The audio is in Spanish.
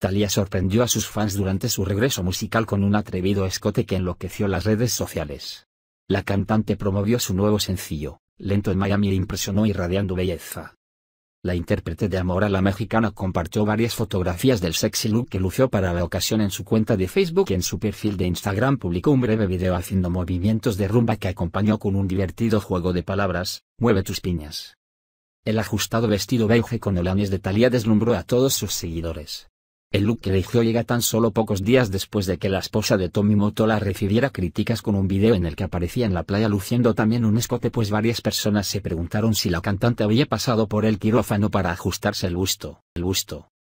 Talia sorprendió a sus fans durante su regreso musical con un atrevido escote que enloqueció las redes sociales. La cantante promovió su nuevo sencillo, Lento en Miami e impresionó irradiando belleza. La intérprete de amor a la mexicana compartió varias fotografías del sexy look que lució para la ocasión en su cuenta de Facebook y en su perfil de Instagram publicó un breve video haciendo movimientos de rumba que acompañó con un divertido juego de palabras, mueve tus piñas. El ajustado vestido beige con olanes de Talía deslumbró a todos sus seguidores. El look que eligió llega tan solo pocos días después de que la esposa de Tommy Motola recibiera críticas con un video en el que aparecía en la playa luciendo también un escote pues varias personas se preguntaron si la cantante había pasado por el quirófano para ajustarse el gusto. El gusto.